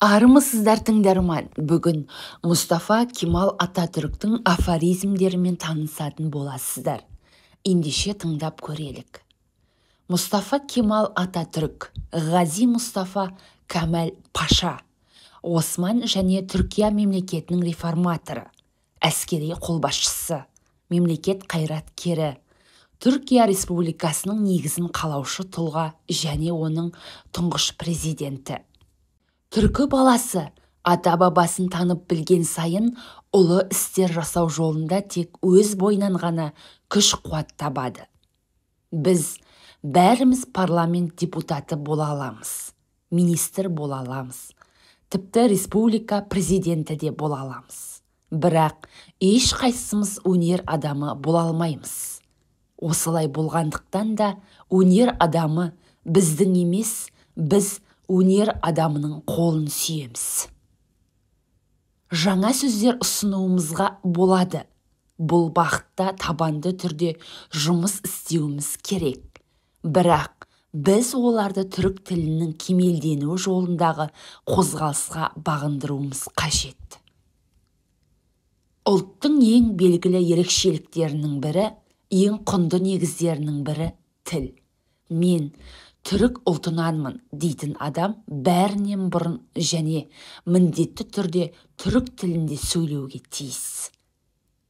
армысыздар тыңдарман бүгін мұстафа кемал ататүріктің афоризмдерімен танысатын боласыздар ендеше тыңдап көрелік мұстафа кемал ататүрік ғази мұстафа кәмәл паша осман және түркия мемлекетінің реформаторы әскери қолбасшысы мемлекет қайраткері түркия республикасының негізін қалаушы тұлға және оның тұңғыш президенті түркі баласы ата бабасын танып білген сайын ұлы істер жасау жолында тек өз бойынан ғана күш қуат табады біз бәріміз парламент депутаты бола аламыз министр бола аламыз тіпті республика президенті де бола аламыз бірақ ешқайсымыз өнер адамы бола алмаймыз осылай болғандықтан да өнер адамы біздің емес біз өнер адамының қолын сүйеміз жаңа сөздер ұсынуымызға болады бұл бақытта табанды түрде жұмыс істеуіміз керек бірақ біз оларды түрік тілінің кемелденуі жолындағы қозғалысқа бағындыруымыз қажет ұлттың ең белгілі ерекшеліктерінің бірі ең құнды негіздерінің бірі тіл мен түрік ұлтынанмын дейтін адам бәрінен бұрын және міндетті түрде түрік тілінде сөйлеуге тиіс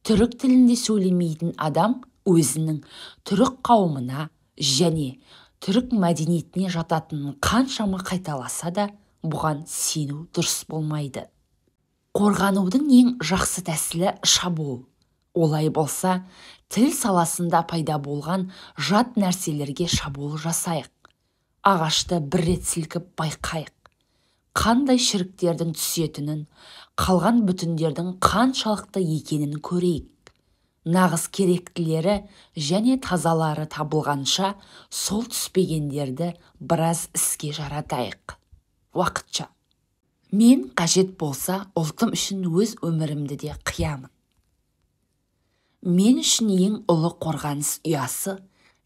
түрік тілінде сөйлемейтін адам өзінің түрік қауымына және түрік мәдениетіне жататынын қаншама қайталаса да бұған сену дұрыс болмайды қорғанудың ең жақсы тәсілі шабуыл олай болса тіл саласында пайда болған жат нәрселерге шабуыл жасайық ағашты бір рет сілкіп байқайық қандай шіріктердің түсетінін қалған бүтіндердің қаншалықты екенін көрейік нағыз керектілері және тазалары табылғанша сол түспегендерді біраз іске жаратайық уақытша мен қажет болса ұлтым үшін өз өмірімді де қиямын мен үшін ең ұлы қорғаныс ұясы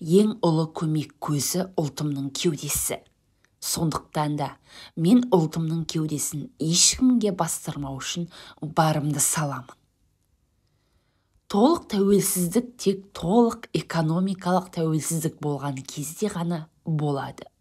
ең ұлы көмек көзі ұлтымның кеудесі сондықтан да мен ұлтымның кеудесін ешкімге бастырмау үшін барымды саламын толық тәуелсіздік тек толық экономикалық тәуелсіздік болған кезде ғана болады